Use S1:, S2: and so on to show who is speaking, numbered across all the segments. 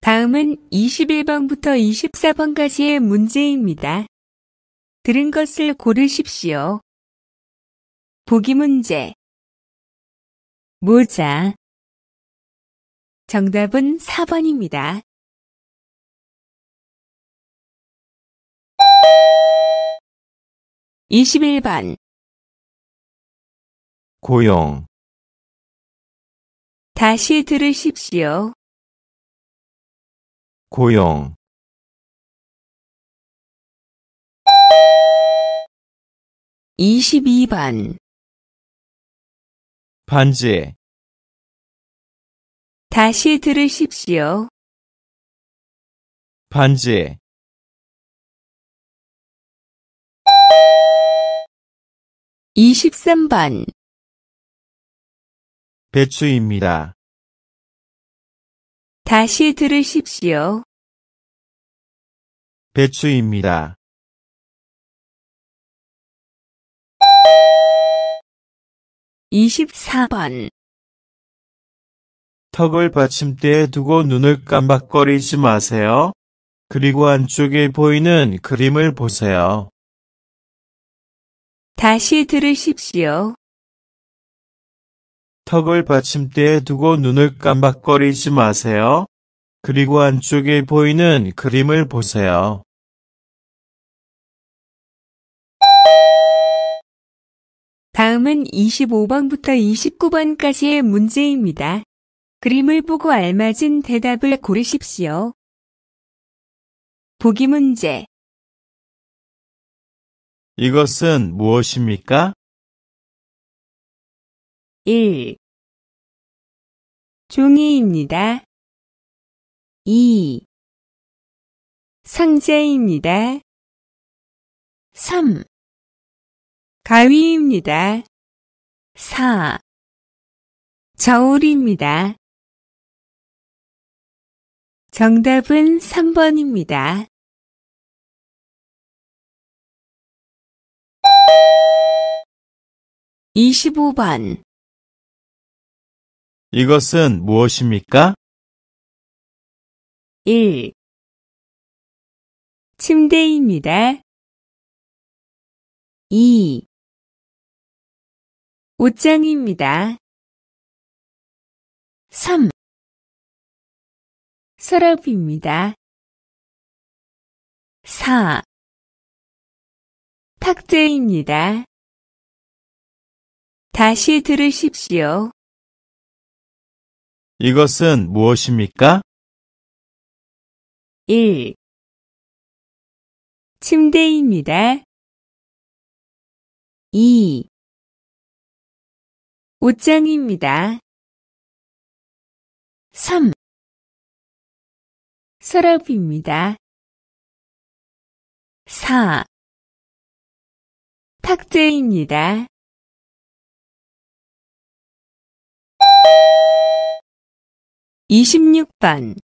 S1: 다음은
S2: 21번부터 24번까지의 문제입니다. 들은 것을 고르십시오. 보기 문제
S1: 모자 정답은 4번입니다. 21번 고용 다시 들으십시오. 고용 2 2번 반지 다시 들으십시오. 반지 23번 배추입니다. 다시 들으십시오. 배추입니다. 24번
S3: 턱을 받침대에 두고 눈을 깜박거리지 마세요. 그리고 안쪽에 보이는 그림을 보세요.
S2: 다시 들으십시오.
S3: 턱을 받침대에 두고 눈을 깜박거리지 마세요. 그리고 안쪽에 보이는 그림을 보세요.
S2: 다음은 25번부터 29번까지의 문제입니다. 그림을 보고 알맞은 대답을 고르십시오.
S1: 보기 문제 이것은 무엇입니까? 1. 종이입니다. 2. 상자입니다. 3. 가위입니다. 4. 저울입니다. 정답은 3번입니다. 25번 이것은 무엇입니까? 1. 침대입니다. 2. 옷장입니다. 3. 서랍입니다. 4. 탁재입니다. 다시 들으십시오. 이것은 무엇입니까? 1. 침대입니다. 2. 옷장입니다. 3. 서랍입니다. 4. 탁재입니다. 2 6번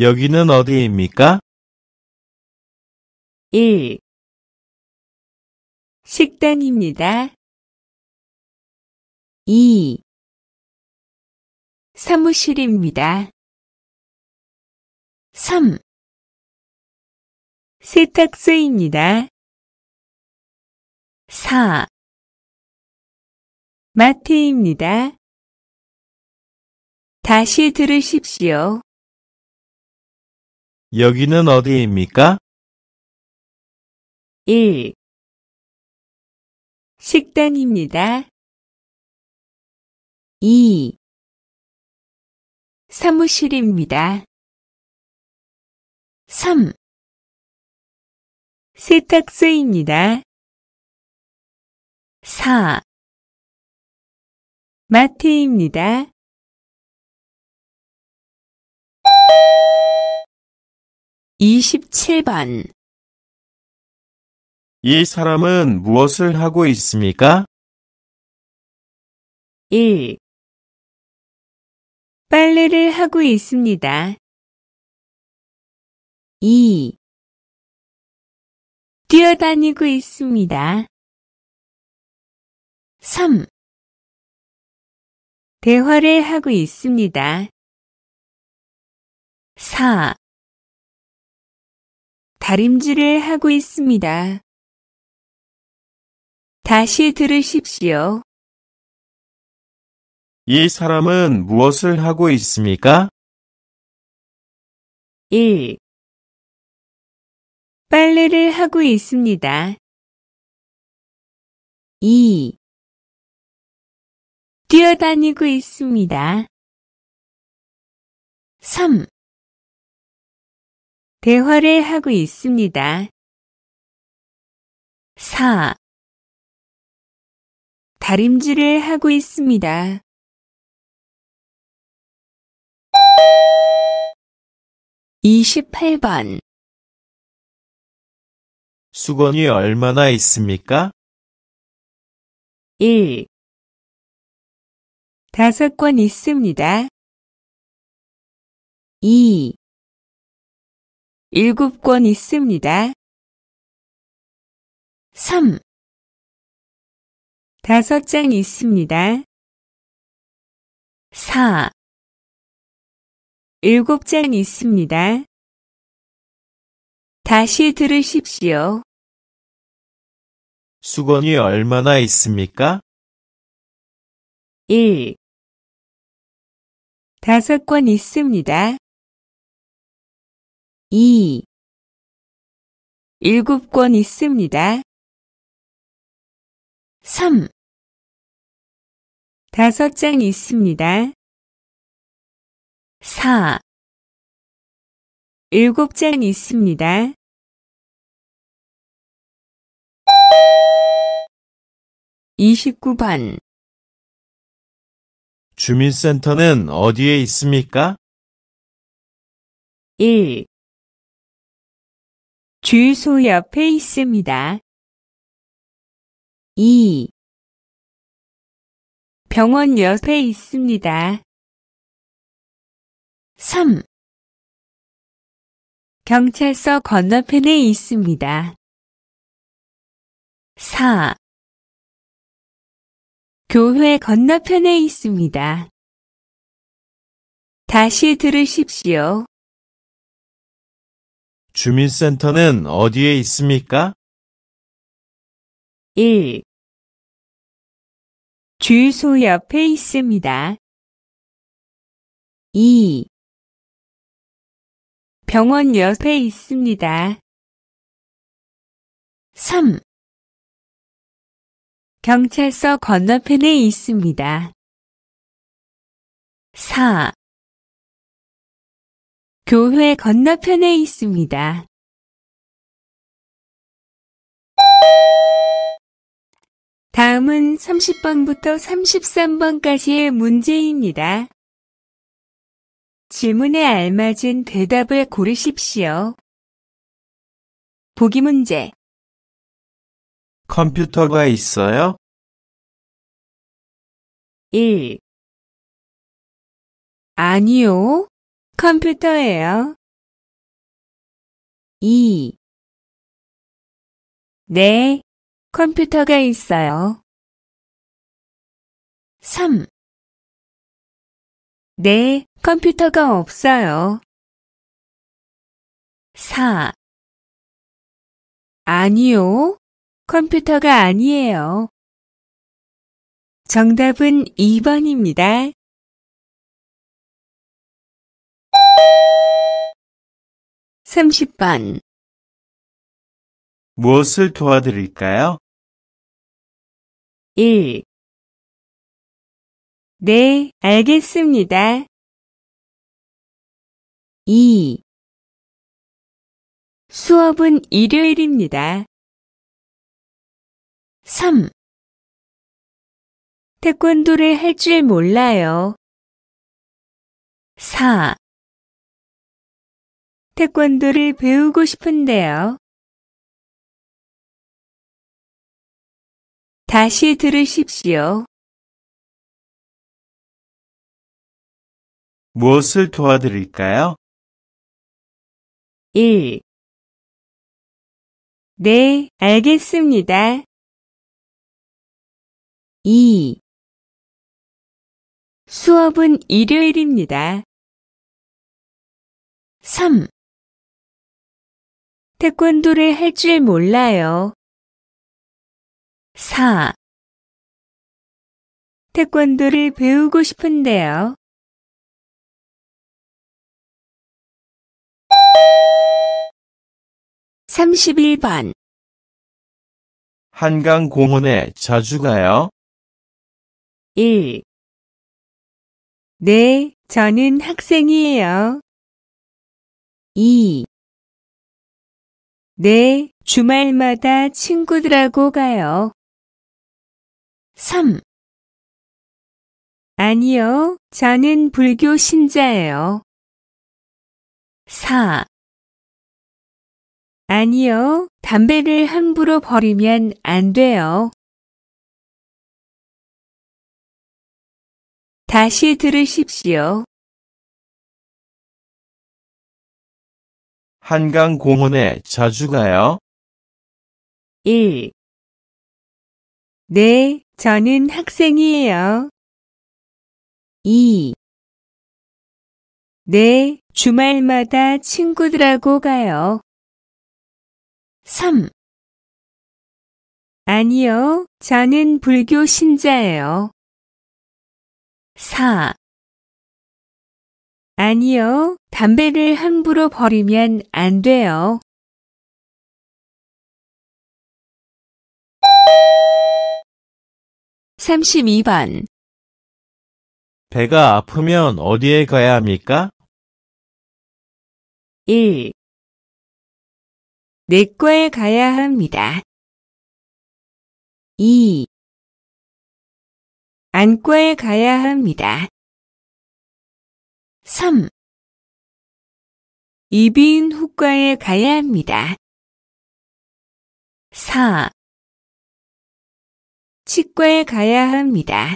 S1: 여기는 어디입니까? 1. 식당입니다. 2. 사무실입니다. 3. 세탁소입니다. 4. 마트입니다. 다시 들으십시오. 여기는 어디입니까? 1. 식당입니다. 2. 사무실입니다. 3. 세탁소입니다. 4. 마트입니다. 이십번이 사람은 무엇을 하고 있습니까? 일 빨래를 하고 있습니다. 이 뛰어다니고 있습니다. 삼 대화를 하고 있습니다. 4. 다림질을 하고 있습니다. 다시 들으십시오. 이 사람은 무엇을 하고 있습니까? 1. 빨래를 하고 있습니다. 2. 뛰어다니고 있습니다. 3. 대화를 하고 있습니다. 4. 다림질을 하고 있습니다. 28번 수건이 얼마나 있습니까? 1. 다섯 권 있습니다. 2. 일곱 권 있습니다. 3. 다섯 장 있습니다. 4. 일곱 장 있습니다. 다시 들으십시오. 수건이 얼마나 있습니까? 1. 다섯 권 있습니다. 2. 일곱 권 있습니다. 3. 다섯 장 있습니다. 4. 일곱 장 있습니다. 2 9번 주민센터는 어디에 있습니까? 1. 주유소 옆에 있습니다. 2. 병원 옆에 있습니다. 3. 경찰서 건너편에 있습니다. 4. 교회 건너편에 있습니다. 다시 들으십시오. 주민센터는 어디에 있습니까? 1. 주유소 옆에 있습니다. 2. 병원 옆에 있습니다. 3. 경찰서 건너편에 있습니다. 4. 교회 건너편에 있습니다.
S2: '다음은 30번부터 33번까지의 문제입니다. 질문에 알맞은
S1: 대답을 고르십시오. 보기 문제 컴퓨터가 있어요? 1. 아니요. 컴퓨터예요. 2. 네. 컴퓨터가 있어요. 3. 네, 컴퓨터가 없어요. 4. 아니요, 컴퓨터가 아니에요. 정답은 2번입니다. 3 0번 무엇을 도와드릴까요? 1. 네, 알겠습니다. 2. 수업은 일요일입니다. 3. 태권도를 할 줄 몰라요. 4. 태권도를 배우고 싶은데요. 다시 들으십시오. 무엇을 도와드릴까요? 1. 네, 알겠습니다. 2. 수업은 일요일입니다. 3. 태권도를 할 줄 몰라요. 4. 태권도를 배우고 싶은데요. 삼십번 한강공원에 자주 가요? 일 네, 저는 학생이에요. 2. 네, 주말마다 친구들하고 가요. 3. 아니요, 저는 불교 신자예요. 4. 아니요, 담배를 함부로 버리면 안 돼요. 다시 들으십시오. 한강 공원에 자주 가요? 1. 네, 저는 학생이에요. 2. 네, 주말마다 친구들하고 가요. 3. 아니요, 저는 불교 신자예요. 4. 아니요. 담배를 함부로 버리면 안 돼요. 32번. 배가 아프면 어디에 가야 합니까? 1. 내과에 가야 합니다. 2. 안과에 가야 합니다. 3. 이비인 후과에 가야 합니다. 4. 치과에 가야 합니다.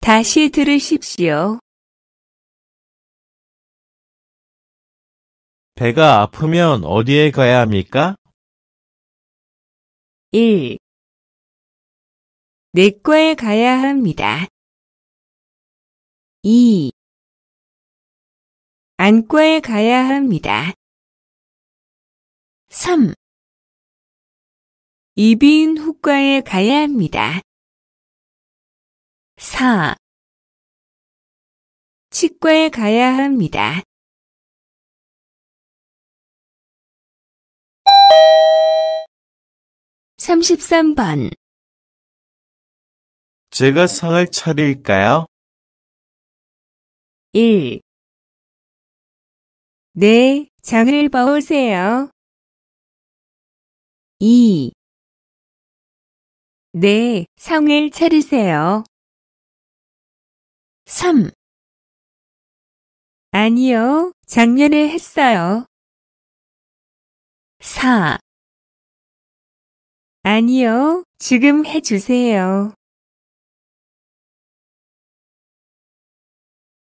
S1: 다시 들으십시오. 배가 아프면 어디에 가야 합니까? 1. 내과에 가야 합니다. 2. 안과에 가야 합니다. 3. 이비인후과에 가야 합니다. 4. 치과에 가야 합니다. 3 3번 제가 상을 차릴까요? 1. 네, 장을 봐오세요. 2. 네, 상을 차리세요. 3. 아니요, 작년에 했어요. 4. 아니요, 지금 해주세요.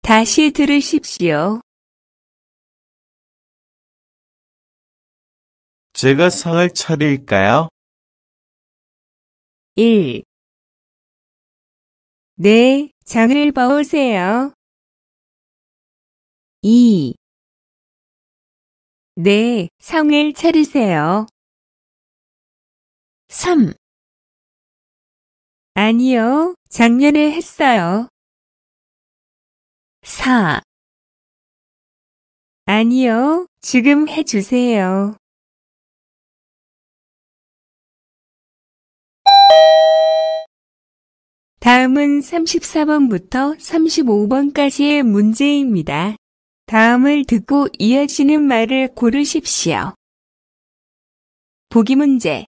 S1: 다시 들으십시오. 제가 상을 차릴까요? 1. 네, 장을 봐오세요. 2. 네, 상을 차리세요. 3. 아니요, 작년에 했어요. 4. 아니요, 지금 해주세요.
S2: 다음은 34번부터 35번까지의 문제입니다. 다음을 듣고 이어지는 말을 고르십시오. 보기 문제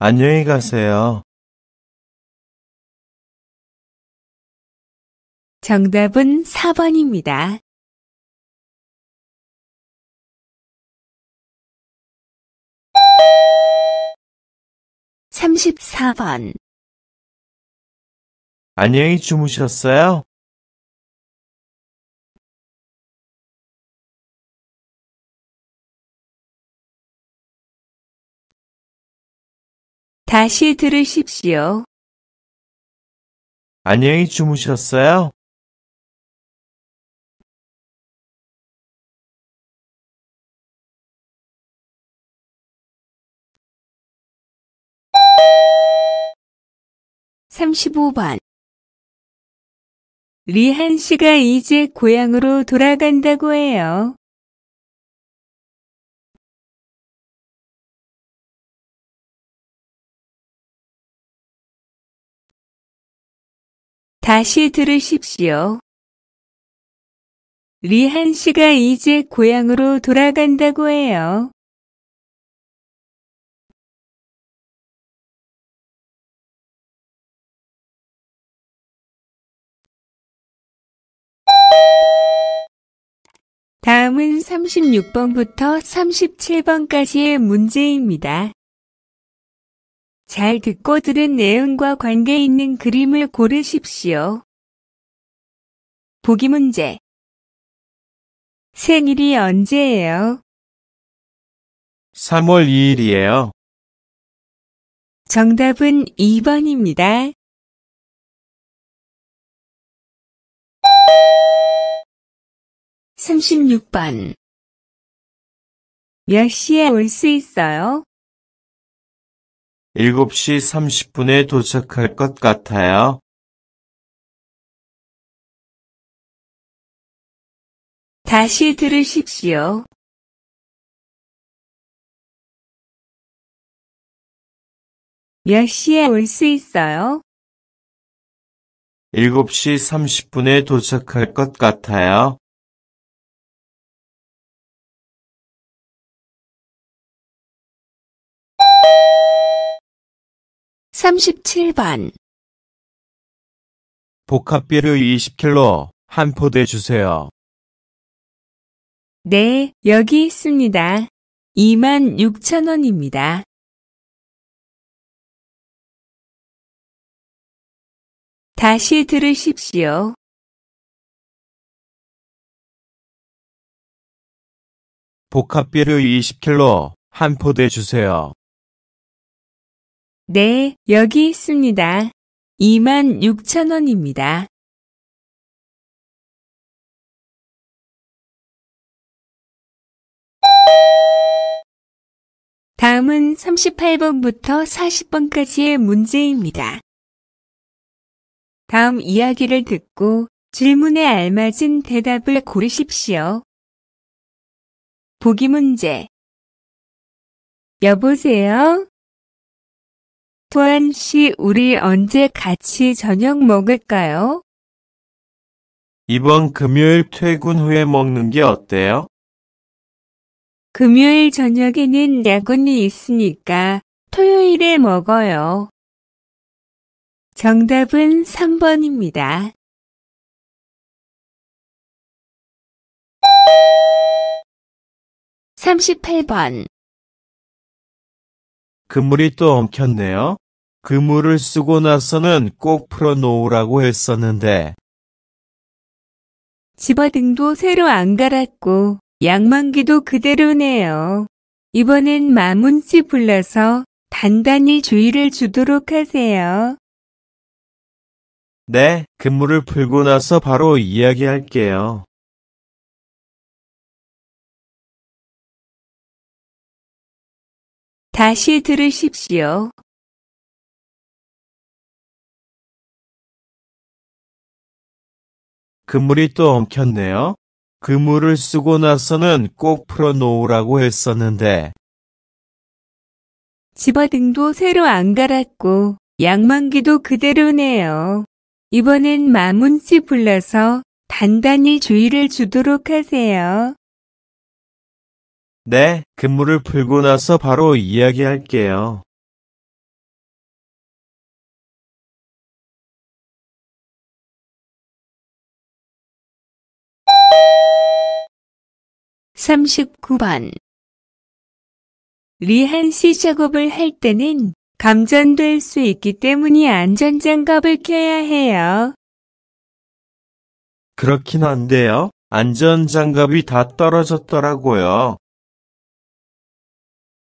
S1: 안녕히 가세요. 정답은 4번입니다. 3 4번 안녕히 주무셨어요? 다시 들으십시오. 안녕히 주무셨어요? 35번 리한 씨가 이제 고향으로 돌아간다고 해요. 다시 들으십시오. 리한 씨가 이제 고향으로 돌아간다고 해요.
S2: 다음은 36번부터 37번까지의 문제입니다. 잘 듣고 들은 내용과 관계 있는 그림을 고르십시오. 보기 문제 생일이 언제예요?
S1: 3월 2일이에요. 정답은 2번입니다. 36번 몇 시에 올 수 있어요? 7시 30분에 도착할 것 같아요. 4시 들으십시오. 몇 시에 올 수 있어요? 7시 30분에 도착할 것 같아요. 37번 복합비료 20킬로 한 포대 주세요. 네, 여기 있습니다. 26,000원입니다. '다시 들으십시오. 복합비료 20킬로 한 포대 주세요.
S2: 네, 여기 있습니다. 26,000원입니다. 다음은 38번부터 40번까지의 문제입니다. 다음 이야기를 듣고 질문에 알맞은 대답을 고르십시오. 보기 문제
S1: 여보세요? 토한
S2: 씨 우리 언제 같이 저녁 먹을까요?
S3: 이번 금요일 퇴근 후에 먹는 게 어때요?
S2: 금요일 저녁에는 야근이 있으니까 토요일에 먹어요. 정답은 3번입니다. 38번.
S1: 그물이 또 엉켰네요.
S3: 그물을 쓰고 나서는 꼭 풀어놓으라고 했었는데
S2: 집어등도 새로 안 갈았고 양만기도 그대로네요. 이번엔 마문씨 불러서 단단히 주의를 주도록 하세요.
S1: 네, 근무를 풀고 나서 바로 이야기할게요. 다시 들으십시오. 그물이 또 엉켰네요. 그물을 쓰고 나서는 꼭 풀어놓으라고
S3: 했었는데.
S2: 집어등도 새로 안 갈았고 양만기도 그대로네요. 이번엔 마문씨 불러서 단단히 주의를 주도록 하세요.
S3: 네,
S1: 근물을 풀고 나서 바로 이야기할게요. 39번
S2: 리한씨 작업을 할 때는 감전될 수 있기 때문에 안전장갑을 껴야 해요.
S3: 그렇긴 한데요. 안전장갑이 다 떨어졌더라고요.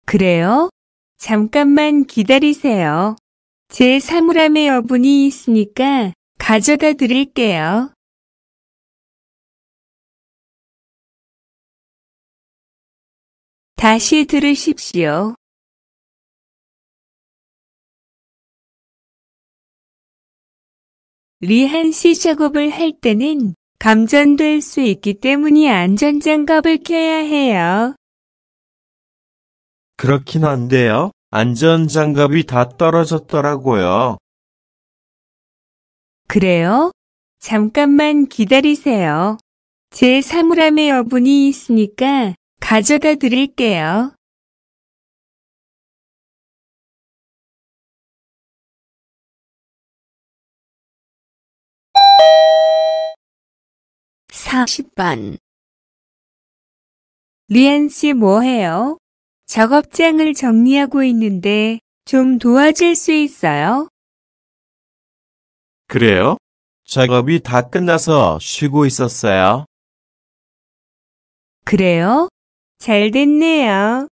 S2: 그래요? 잠깐만 기다리세요. 제 사물함에 어분이 있으니까 가져다 드릴게요.
S1: 다시 들으십시오.
S2: 리한 씨 작업을 할 때는 감전될 수 있기 때문에 안전장갑을 껴야 해요.
S3: 그렇긴 한데요. 안전장갑이 다 떨어졌더라고요.
S2: 그래요? 잠깐만 기다리세요. 제 사물함에 여분이 있으니까 가져다
S1: 드릴게요.
S2: 사십 번 리안 씨 뭐해요? 작업장을 정리하고 있는데 좀 도와줄 수 있어요?
S3: 그래요? 작업이 다 끝나서 쉬고 있었어요.
S2: 그래요? 잘 됐네요.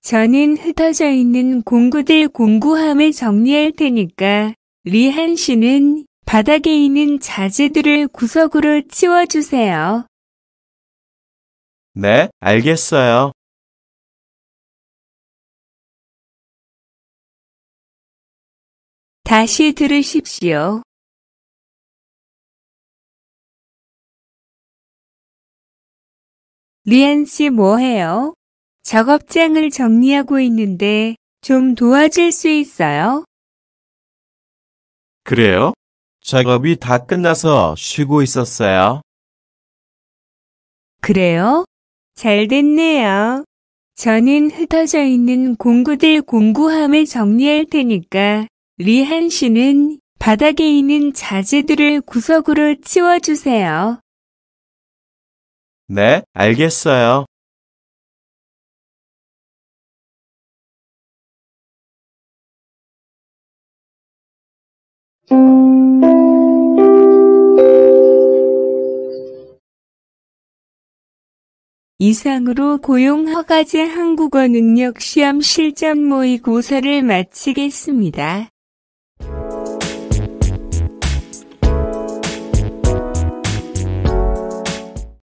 S2: 저는 흩어져 있는 공구들 공구함에 정리할 테니까 리한 씨는 바닥에 있는 자재들을 구석으로 치워주세요.
S1: 네, 알겠어요. 다시 들으십시오.
S2: 리안 씨 뭐해요? 작업장을 정리하고 있는데 좀 도와줄 수 있어요?
S3: 그래요? 작업이 다 끝나서 쉬고 있었어요.
S2: 그래요? 잘 됐네요. 저는 흩어져 있는 공구들 공구함을 정리할 테니까 리한 씨는 바닥에 있는 자재들을 구석으로 치워주세요.
S1: 네, 알겠어요.
S2: 이상으로 고용 허가제 한국어 능력 시험 실전 모의고사를 마치겠습니다.